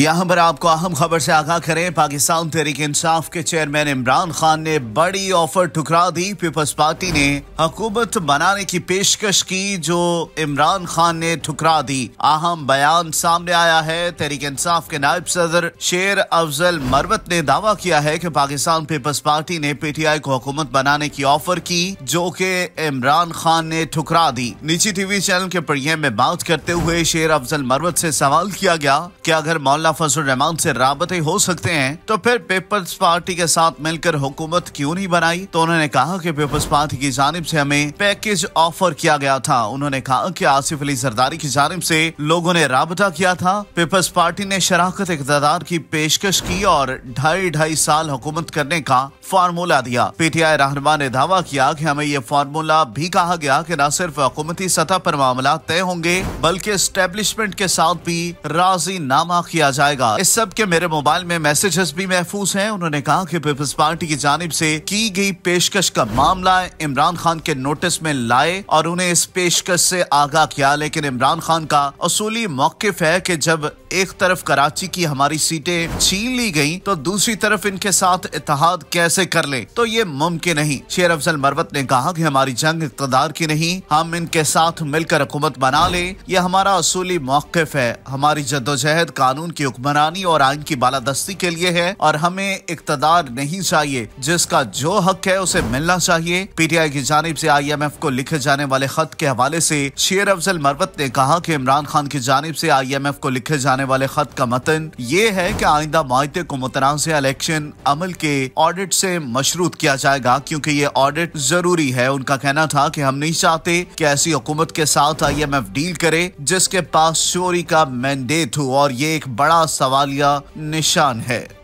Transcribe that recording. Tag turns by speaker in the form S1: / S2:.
S1: यहां पर आपको अहम खबर से आगाह करें पाकिस्तान तहरीक इंसाफ के चेयरमैन इमरान खान ने बड़ी ऑफर ठुकरा दी पीपल्स पार्टी ने हकूमत बनाने की पेशकश की जो इमरान खान ने ठुकरा दी अहम बयान सामने आया है तहरीक इंसाफ के नायब सदर शेर अफजल मरवत ने दावा किया है कि पाकिस्तान पीपल्स पार्टी ने पीटीआई को हुकूमत बनाने की ऑफर की जो कि इमरान खान ने ठुकरा दी निजी टीवी चैनल के पढ़िए में बात करते हुए शेर अफजल मरवत से सवाल किया गया की अगर मौला मिर्जा फजल रहमान से रबते हो सकते हैं तो फिर पीपल्स पार्टी के साथ मिलकर हुकूमत क्यों नहीं बनाई तो उन्होंने कहा कि पीपल्स पार्टी की जानब से हमें पैकेज ऑफर किया गया था उन्होंने कहा कि आसिफ अली सरदारी की जानब से लोगों ने रबता किया था पीपल्स पार्टी ने शराकत इकतदार की पेशकश की और ढाई ढाई साल हुकूमत करने का फार्मूला दिया पीटीआई रहनमा ने दावा किया कि हमें ये फार्मूला भी कहा गया कि न सिर्फ हुकूमती सतह पर मामला तय होंगे बल्कि स्टेब्लिशमेंट के साथ भी राजीनामा किया जाए जाएगा इस सब के मेरे मोबाइल में मैसेजेस भी महफूज हैं उन्होंने कहा कि पीपल्स पार्टी की जानब से की गई पेशकश का मामला इमरान खान के नोटिस में लाए और उन्हें इस पेशकश से आगाह किया लेकिन इमरान खान का असूली मौकफ है की जब एक तरफ कराची की हमारी सीटें छीन ली गयी तो दूसरी तरफ इनके साथ इतिहाद कैसे कर ले तो ये मुमकिन नहीं शेर अफजल मरवत ने कहा की हमारी जंग इकतदार की नहीं हम इनके साथ मिलकर हुकूमत बना ले ये हमारा असूली मौकफ है हमारी जद्दोजहद कानून की हुक्मरानी और आइन की बालादस्ती के लिए है और हमें इकतदार नहीं चाहिए जिसका जो हक है उसे मिलना चाहिए पीटीआई की जानब से एफ को लिखे जाने वाले खत के हवाले से शेर अफजल मरवत ने कहा कि इमरान खान की जानब से एफ को लिखे जाने वाले खत का मतन ये है कि आइंदा माहे को मुतनाज़ इलेक्शन अमल के ऑडिट से मशरूत किया जाएगा क्योंकि ये ऑडिट जरूरी है उनका कहना था कि हम नहीं चाहते कि ऐसी हुकूमत के साथ आई एम एफ डील करे जिसके पास चोरी का मैंडेट हो और ये एक बड़ा बड़ा सवालिया निशान है